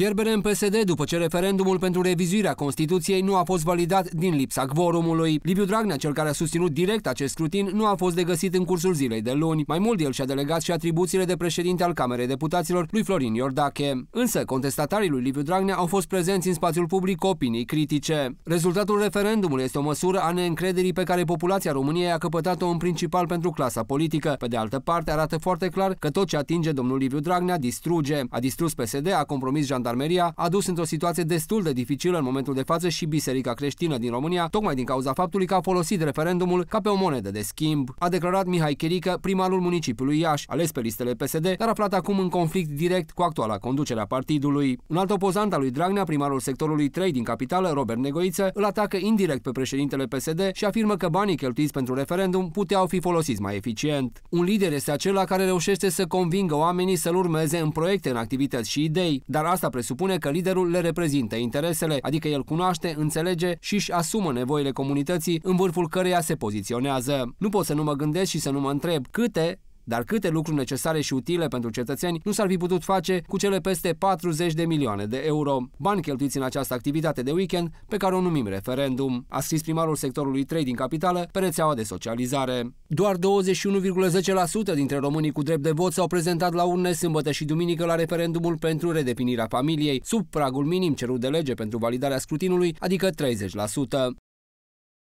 Fierbere în PSD după ce referendumul pentru revizuirea Constituției nu a fost validat din lipsa quorumului. Liviu Dragnea, cel care a susținut direct acest scrutin, nu a fost degăsit în cursul zilei de luni. Mai mult, el și-a delegat și atribuțiile de președinte al Camerei Deputaților lui Florin Iordache. Însă, contestatarii lui Liviu Dragnea au fost prezenți în spațiul public opinii critice. Rezultatul referendumului este o măsură a neîncrederii pe care populația României a căpătat-o în principal pentru clasa politică. Pe de altă parte, arată foarte clar că tot ce atinge domnul Liviu Dragnea distruge. A distrus PSD, a compromis jandarmeria jandarmeria a dus într-o situație destul de dificilă în momentul de față și Biserica Creștină din România, tocmai din cauza faptului că a folosit referendumul ca pe o monedă de schimb, a declarat Mihai Cherică, primarul municipiului Iași, ales pe listele PSD, dar aflat acum în conflict direct cu actuala conducere a partidului. Un alt opozant al lui Dragnea, primarul sectorului 3 din capitală, Robert Negoiță, îl atacă indirect pe președintele PSD și afirmă că banii cheltuiți pentru referendum puteau fi folosiți mai eficient. Un lider este acela care reușește să convingă oamenii să-l urmeze în proiecte, în activități și idei, dar asta presupune că liderul le reprezintă interesele, adică el cunoaște, înțelege și își asumă nevoile comunității în vârful căreia se poziționează. Nu pot să nu mă gândesc și să nu mă întreb câte dar câte lucruri necesare și utile pentru cetățeni nu s-ar fi putut face cu cele peste 40 de milioane de euro, bani cheltuiți în această activitate de weekend pe care o numim referendum, a scris primarul sectorului 3 din capitală pe rețeaua de socializare. Doar 21,10% dintre românii cu drept de vot s-au prezentat la urne sâmbătă și duminică la referendumul pentru redefinirea familiei, sub pragul minim cerut de lege pentru validarea scrutinului, adică 30%.